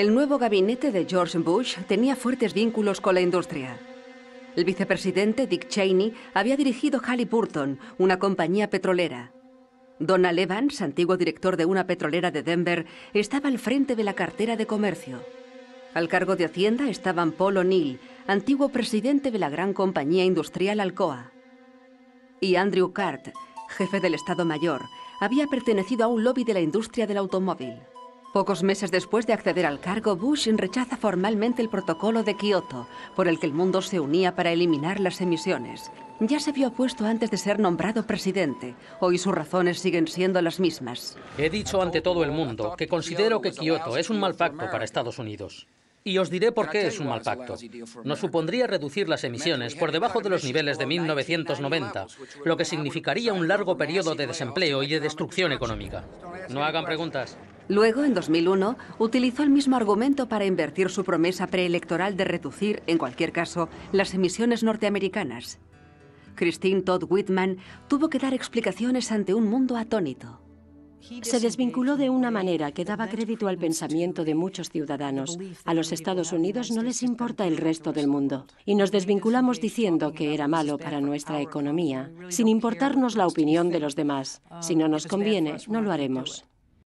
El nuevo gabinete de George Bush tenía fuertes vínculos con la industria. El vicepresidente Dick Cheney había dirigido Halliburton, una compañía petrolera. Donald Evans, antiguo director de una petrolera de Denver, estaba al frente de la cartera de comercio. Al cargo de Hacienda estaban Paul O'Neill, antiguo presidente de la gran compañía industrial Alcoa. Y Andrew Cart, jefe del Estado Mayor, había pertenecido a un lobby de la industria del automóvil. Pocos meses después de acceder al cargo, Bush rechaza formalmente el protocolo de Kioto, por el que el mundo se unía para eliminar las emisiones. Ya se vio opuesto antes de ser nombrado presidente. Hoy sus razones siguen siendo las mismas. He dicho ante todo el mundo que considero que Kioto es un mal pacto para Estados Unidos. Y os diré por qué es un mal pacto. Nos supondría reducir las emisiones por debajo de los niveles de 1990, lo que significaría un largo periodo de desempleo y de destrucción económica. No hagan preguntas. Luego, en 2001, utilizó el mismo argumento para invertir su promesa preelectoral de reducir, en cualquier caso, las emisiones norteamericanas. Christine Todd Whitman tuvo que dar explicaciones ante un mundo atónito. Se desvinculó de una manera que daba crédito al pensamiento de muchos ciudadanos. A los Estados Unidos no les importa el resto del mundo. Y nos desvinculamos diciendo que era malo para nuestra economía, sin importarnos la opinión de los demás. Si no nos conviene, no lo haremos.